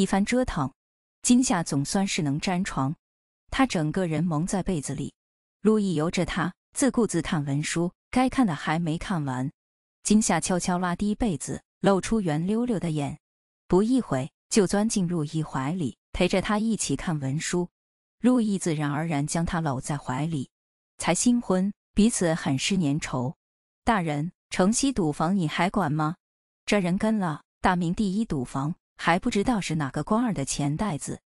一番折腾，今夏总算是能沾床。他整个人蒙在被子里，陆毅由着他自顾自看文书，该看的还没看完。金夏悄悄拉低被子，露出圆溜溜的眼，不一会就钻进陆毅怀里，陪着他一起看文书。陆毅自然而然将他搂在怀里，才新婚，彼此很是粘稠。大人，城西赌房你还管吗？这人跟了大明第一赌房。还不知道是哪个官儿的钱袋子，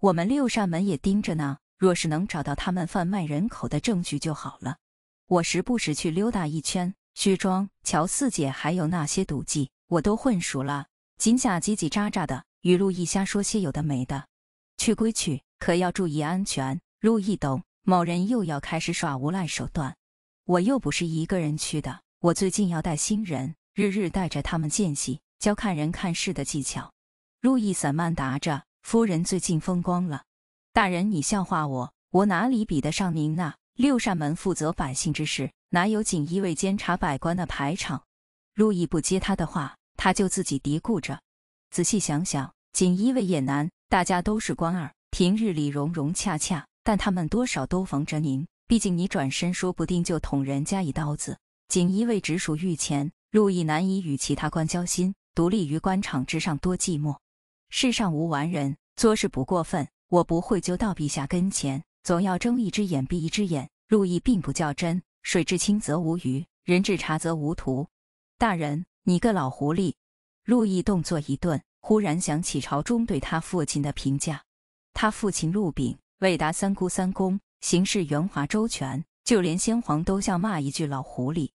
我们六扇门也盯着呢。若是能找到他们贩卖人口的证据就好了。我时不时去溜达一圈，徐庄、乔四姐还有那些赌妓，我都混熟了。金夏叽叽喳喳的，雨露一瞎说些有的没的。去归去，可要注意安全。陆易懂，某人又要开始耍无赖手段。我又不是一个人去的，我最近要带新人，日日带着他们见习，教看人看事的技巧。路易散漫答着：“夫人最近风光了，大人，你笑话我，我哪里比得上您呐？六扇门负责百姓之事，哪有锦衣卫监察百官的排场？”路易不接他的话，他就自己嘀咕着：“仔细想想，锦衣卫也难，大家都是官儿，平日里融融洽洽，但他们多少都防着您，毕竟你转身说不定就捅人家一刀子。锦衣卫直属御前，路易难以与其他官交心，独立于官场之上，多寂寞。”世上无完人，做事不过分。我不会就到陛下跟前，总要睁一只眼闭一只眼。陆绎并不较真。水至清则无鱼，人至察则无徒。大人，你个老狐狸！陆绎动作一顿，忽然想起朝中对他父亲的评价。他父亲陆炳为达三姑三公，行事圆滑周全，就连先皇都笑骂一句老狐狸。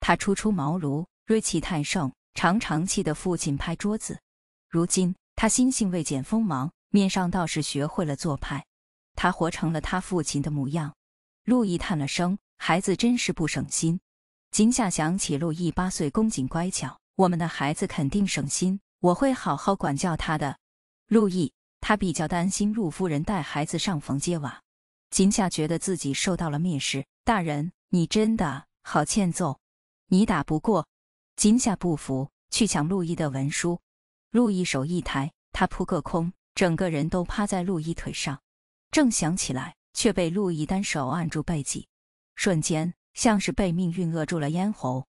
他初出茅庐，锐气太盛，常常气得父亲拍桌子。如今。他心性未减锋芒，面上倒是学会了做派。他活成了他父亲的模样。陆毅叹了声：“孩子真是不省心。”今夏想起陆毅八岁恭谨乖巧，我们的孩子肯定省心，我会好好管教他的。陆毅，他比较担心陆夫人带孩子上房揭瓦。今夏觉得自己受到了蔑视。大人，你真的好欠揍！你打不过，今夏不服，去抢陆毅的文书。陆毅手一抬，他扑个空，整个人都趴在陆毅腿上。正想起来，却被陆毅单手按住背脊，瞬间像是被命运扼住了咽喉，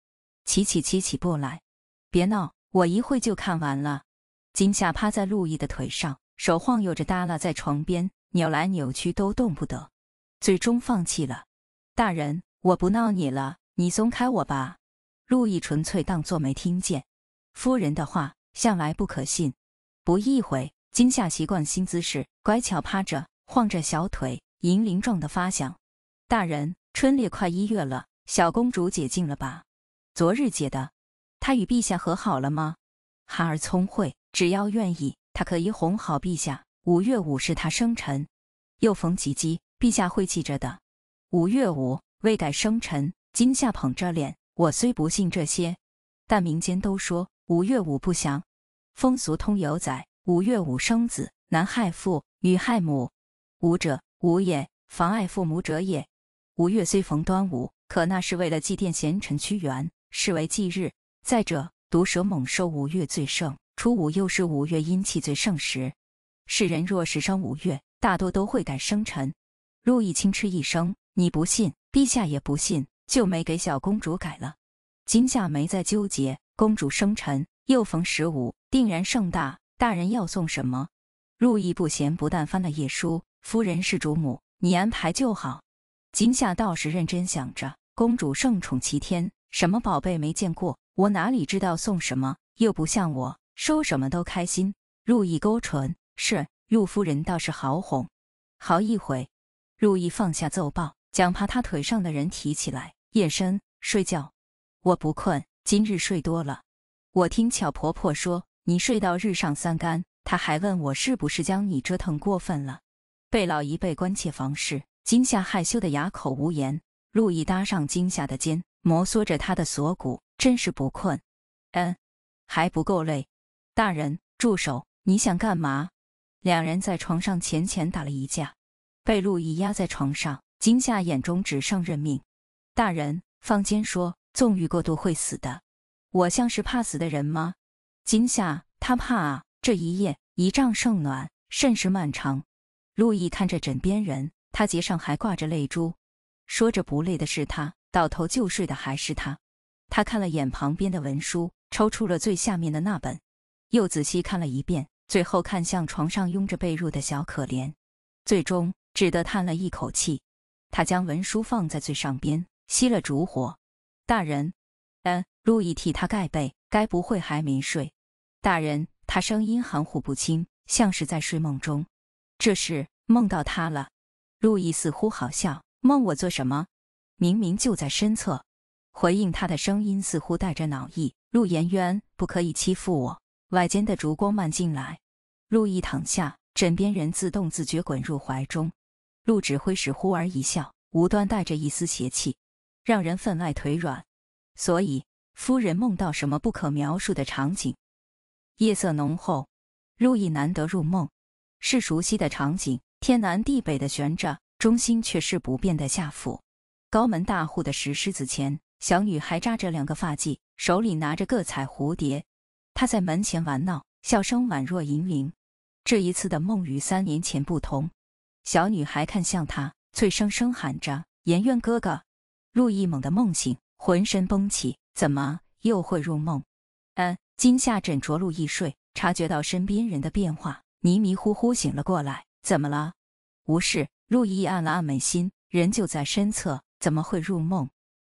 起起起起不来。别闹，我一会就看完了。金夏趴在陆毅的腿上，手晃悠着耷拉在床边，扭来扭去都动不得，最终放弃了。大人，我不闹你了，你松开我吧。陆毅纯粹当作没听见，夫人的话。向来不可信。不一会，金夏习惯新姿势，乖巧趴着，晃着小腿，银铃状的发响。大人，春猎快一月了，小公主解禁了吧？昨日解的。她与陛下和好了吗？孩儿聪慧，只要愿意，她可以哄好陛下。五月五是她生辰，又逢吉吉，陛下会记着的。五月五未改生辰，金夏捧着脸。我虽不信这些，但民间都说五月五不祥。风俗通有载，五月五生子，男害父，女害母。五者，五也，妨碍父母者也。五月虽逢端午，可那是为了祭奠贤臣屈原，是为祭日。再者，毒蛇猛兽五月最盛，初五又是五月阴气最盛时。世人若是生五月，大多都会改生辰。陆易轻嗤一声：“你不信，陛下也不信，就没给小公主改了。”今夏没再纠结公主生辰。又逢十五，定然盛大。大人要送什么？入意不闲，不但翻了页书。夫人是主母，你安排就好。今夏倒是认真想着，公主圣宠齐天，什么宝贝没见过，我哪里知道送什么？又不像我，收什么都开心。入意勾唇，是。陆夫人倒是好哄，好一回。入意放下奏报，将趴他腿上的人提起来。夜深睡觉，我不困，今日睡多了。我听巧婆婆说，你睡到日上三竿，她还问我是不是将你折腾过分了。贝老姨被关切房事，惊吓，害羞的哑口无言。陆毅搭上惊吓的肩，摩挲着她的锁骨，真是不困。嗯，还不够累。大人，住手！你想干嘛？两人在床上浅浅打了一架，被陆毅压在床上，惊吓眼中只剩认命。大人，坊间说纵欲过度会死的。我像是怕死的人吗？今夏他怕啊。这一夜一丈胜暖，甚是漫长。陆毅看着枕边人，他睫上还挂着泪珠，说着不累的是他，倒头就睡的还是他。他看了眼旁边的文书，抽出了最下面的那本，又仔细看了一遍，最后看向床上拥着被褥的小可怜，最终只得叹了一口气。他将文书放在最上边，熄了烛火。大人，嗯。路易替他盖被，该不会还没睡？大人，他声音含糊不清，像是在睡梦中。这是梦到他了。路易似乎好笑，梦我做什么？明明就在身侧。回应他的声音似乎带着恼意。陆言渊，不可以欺负我。外间的烛光漫进来，陆毅躺下，枕边人自动自觉滚入怀中。陆指挥使忽而一笑，无端带着一丝邪气，让人分外腿软。所以。夫人梦到什么不可描述的场景？夜色浓厚，陆毅难得入梦，是熟悉的场景。天南地北的悬着，中心却是不变的下府。高门大户的石狮子前，小女还扎着两个发髻，手里拿着各彩蝴蝶。她在门前玩闹，笑声宛若银铃。这一次的梦与三年前不同，小女孩看向他，脆生生喊着：“颜渊哥哥！”陆毅猛地梦醒。浑身绷起，怎么又会入梦？嗯，今夏枕着陆毅睡，察觉到身边人的变化，迷迷糊糊醒了过来。怎么了？无事。陆毅按了按眉心，人就在身侧，怎么会入梦？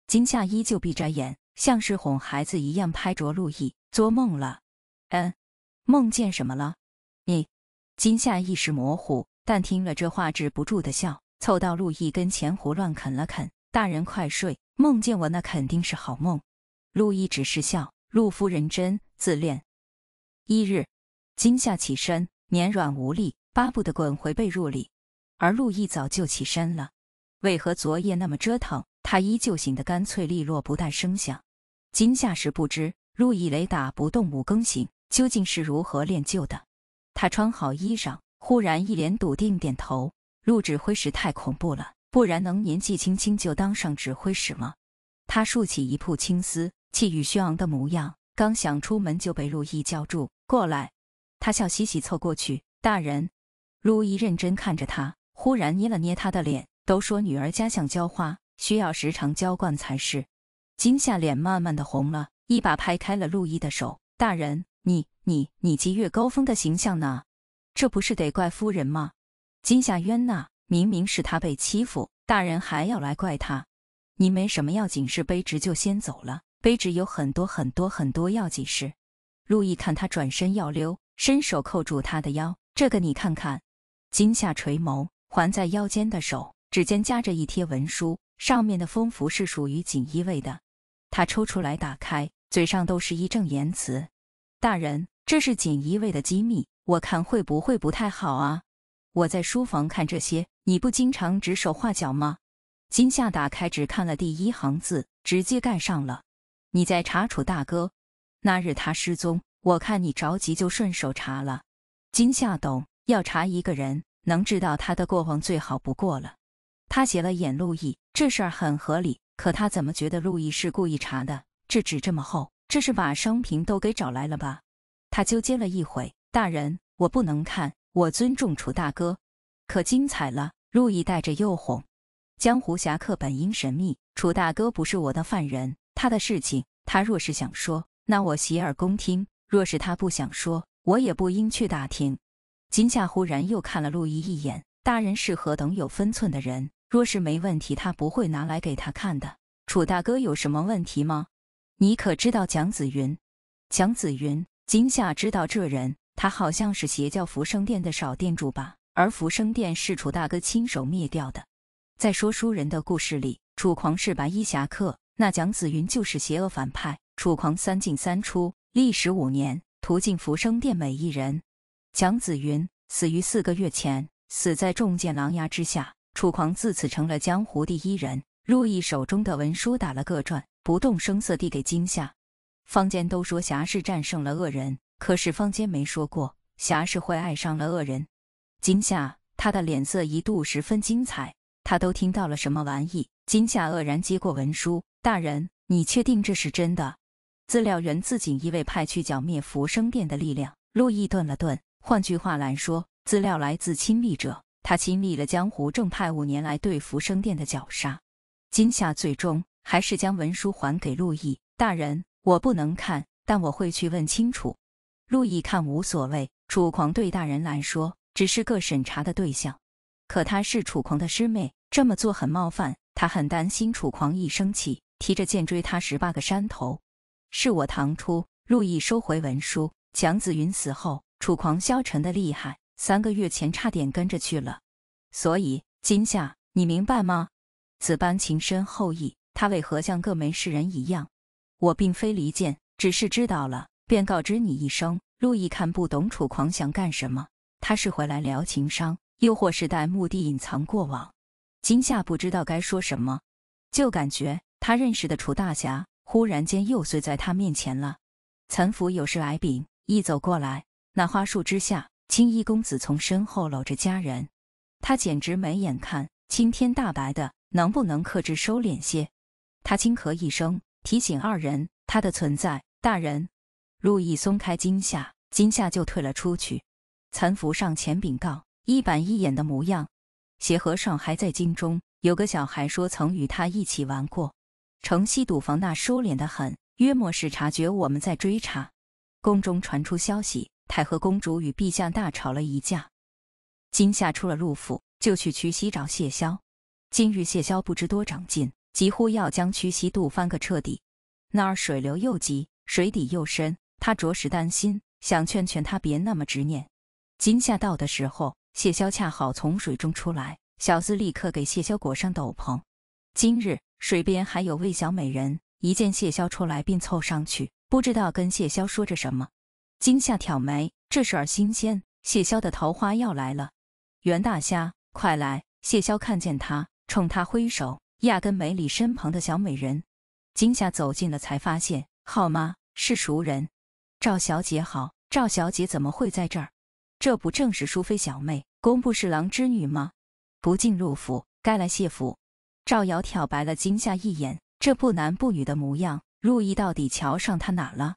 今夏依旧闭着眼，像是哄孩子一样拍着陆毅，做梦了。”嗯，梦见什么了？你，今夏意识模糊，但听了这话止不住的笑，凑到陆毅跟前胡乱啃了啃。大人快睡，梦见我那肯定是好梦。陆毅只是笑，陆夫人真自恋。一日今夏起身，绵软无力，巴不得滚回被褥里。而陆毅早就起身了，为何昨夜那么折腾？他依旧醒得干脆利落，不带声响。惊吓时不知，陆毅雷打不动五更醒，究竟是如何练就的？他穿好衣裳，忽然一脸笃定，点头。陆指挥时太恐怖了。不然能年纪轻轻就当上指挥使吗？他竖起一铺青丝，气宇轩昂的模样，刚想出门就被陆毅叫住。过来，他笑嘻嘻凑过去。大人，陆毅认真看着他，忽然捏了捏他的脸。都说女儿家像娇花，需要时常浇灌才是。金夏脸慢慢的红了，一把拍开了陆毅的手。大人，你你你积月高峰的形象呢？这不是得怪夫人吗？金夏冤呐。明明是他被欺负，大人还要来怪他。你没什么要紧事，卑职就先走了。卑职有很多很多很多要紧事。陆毅看他转身要溜，伸手扣住他的腰。这个你看看。金夏垂眸，环在腰间的手，指尖夹着一贴文书，上面的封符是属于锦衣卫的。他抽出来打开，嘴上都是义正言辞。大人，这是锦衣卫的机密，我看会不会不太好啊？我在书房看这些。你不经常指手画脚吗？金夏打开，只看了第一行字，直接盖上了。你在查楚大哥？那日他失踪，我看你着急，就顺手查了。金夏懂，要查一个人，能知道他的过往最好不过了。他斜了眼陆毅，这事儿很合理。可他怎么觉得陆毅是故意查的？这纸这么厚，这是把生平都给找来了吧？他纠结了一会，大人，我不能看，我尊重楚大哥。可精彩了！陆毅带着诱哄，江湖侠客本应神秘。楚大哥不是我的犯人，他的事情，他若是想说，那我洗耳恭听；若是他不想说，我也不应去打听。金夏忽然又看了陆毅一眼，大人是何等有分寸的人，若是没问题，他不会拿来给他看的。楚大哥有什么问题吗？你可知道蒋子云？蒋子云，金夏知道这人，他好像是邪教福圣殿的少殿主吧？而浮生殿是楚大哥亲手灭掉的。在说书人的故事里，楚狂是白衣侠客，那蒋子云就是邪恶反派。楚狂三进三出，历时五年，屠尽浮生殿每一人。蒋子云死于四个月前，死在重剑狼牙之下。楚狂自此成了江湖第一人。陆毅手中的文书打了个转，不动声色递给金夏。坊间都说侠士战胜了恶人，可是坊间没说过侠士会爱上了恶人。今夏，他的脸色一度十分精彩。他都听到了什么玩意？今夏愕然接过文书，大人，你确定这是真的？资料人自锦衣卫派去剿灭浮生殿的力量。陆毅顿了顿，换句话来说，资料来自亲历者。他亲历了江湖正派五年来对浮生殿的绞杀。今夏最终还是将文书还给陆毅大人，我不能看，但我会去问清楚。陆毅看无所谓，楚狂对大人来说。只是个审查的对象，可她是楚狂的师妹，这么做很冒犯。她很担心楚狂一生气，提着剑追她十八个山头。是我唐初陆毅收回文书。蒋子云死后，楚狂消沉的厉害，三个月前差点跟着去了。所以今夏，你明白吗？此般情深厚谊，他为何像个没事人一样？我并非离间，只是知道了，便告知你一声。陆毅看不懂楚狂想干什么。他是回来聊情商，又或是带目的隐藏过往？今夏不知道该说什么，就感觉他认识的楚大侠忽然间又碎在他面前了。岑福有事来禀，一走过来，那花树之下，青衣公子从身后搂着佳人，他简直没眼看，青天大白的能不能克制收敛些？他轻咳一声，提醒二人他的存在。大人，陆毅松开惊夏，惊夏就退了出去。岑福上前禀告，一板一眼的模样。协和尚还在京中，有个小孩说曾与他一起玩过。城西赌坊那收敛的很，约莫是察觉我们在追查。宫中传出消息，太和公主与陛下大吵了一架。今夏出了陆府，就去屈膝找谢霄。今日谢霄不知多长进，几乎要将屈膝渡翻个彻底。那儿水流又急，水底又深，他着实担心，想劝劝他别那么执念。今夏到的时候，谢霄恰好从水中出来，小厮立刻给谢霄裹上斗篷。今日水边还有位小美人，一见谢霄出来便凑上去，不知道跟谢霄说着什么。今夏挑眉，这事儿新鲜，谢霄的桃花要来了。袁大虾，快来！谢霄看见他，冲他挥手，压根没理身旁的小美人。今夏走近了才发现，好吗？是熟人。赵小姐好，赵小姐怎么会在这儿？这不正是淑妃小妹工部侍郎之女吗？不进入府，该来谢府。赵瑶挑白了金夏一眼，这不男不女的模样，入意到底瞧上他哪了？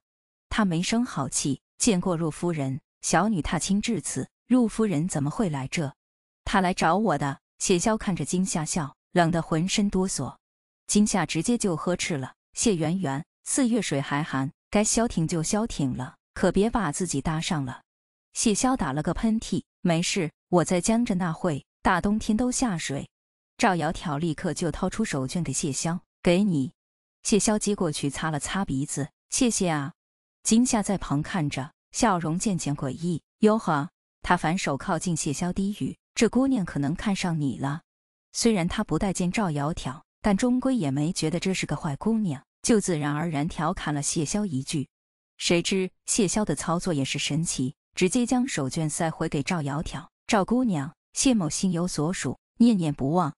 他没生好气，见过陆夫人，小女踏青至此，陆夫人怎么会来这？他来找我的。谢霄看着金夏笑，冷得浑身哆嗦。金夏直接就呵斥了谢圆圆，四月水还寒，该消停就消停了，可别把自己搭上了。”谢霄打了个喷嚏，没事，我在江浙那会大冬天都下水。赵窈窕立刻就掏出手绢给谢霄，给你。谢霄接过去擦了擦鼻子，谢谢啊。金夏在旁看着，笑容渐渐诡异。哟呵，他反手靠近谢霄，低语：“这姑娘可能看上你了。”虽然他不待见赵窈窕，但终归也没觉得这是个坏姑娘，就自然而然调侃了谢霄一句。谁知谢霄的操作也是神奇。直接将手绢塞回给赵窈窕，赵姑娘，谢某心有所属，念念不忘。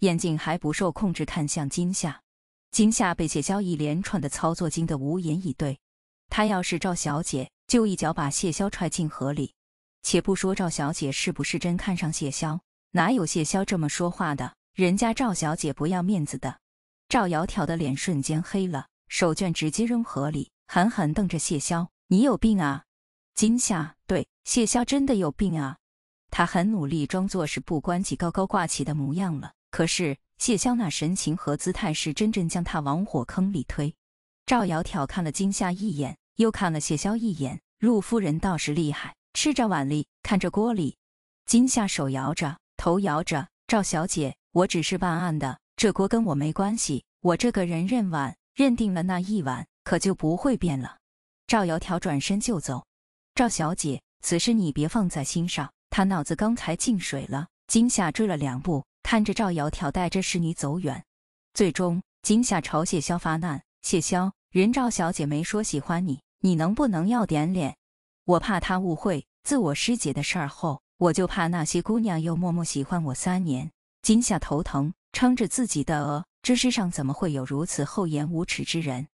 眼睛还不受控制看向金夏，金夏被谢潇一连串的操作惊得无言以对。他要是赵小姐，就一脚把谢潇踹进河里。且不说赵小姐是不是真看上谢潇，哪有谢潇这么说话的？人家赵小姐不要面子的。赵窈窕的脸瞬间黑了，手绢直接扔河里，狠狠瞪着谢潇：“你有病啊！”今夏对谢霄真的有病啊！他很努力装作是不关己、高高挂起的模样了。可是谢霄那神情和姿态是真正将他往火坑里推。赵瑶窕看了今夏一眼，又看了谢霄一眼。陆夫人倒是厉害，吃着碗里看着锅里。今夏手摇着，头摇着。赵小姐，我只是办案的，这锅跟我没关系。我这个人认碗，认定了那一碗，可就不会变了。赵瑶窕转身就走。赵小姐，此事你别放在心上。她脑子刚才进水了，今夏追了两步，看着赵瑶挑带着侍女走远。最终，今夏朝谢霄发难。谢霄，人赵小姐没说喜欢你，你能不能要点脸？我怕她误会，自我师姐的事儿后，我就怕那些姑娘又默默喜欢我三年。今夏头疼，撑着自己的额，这世上怎么会有如此厚颜无耻之人？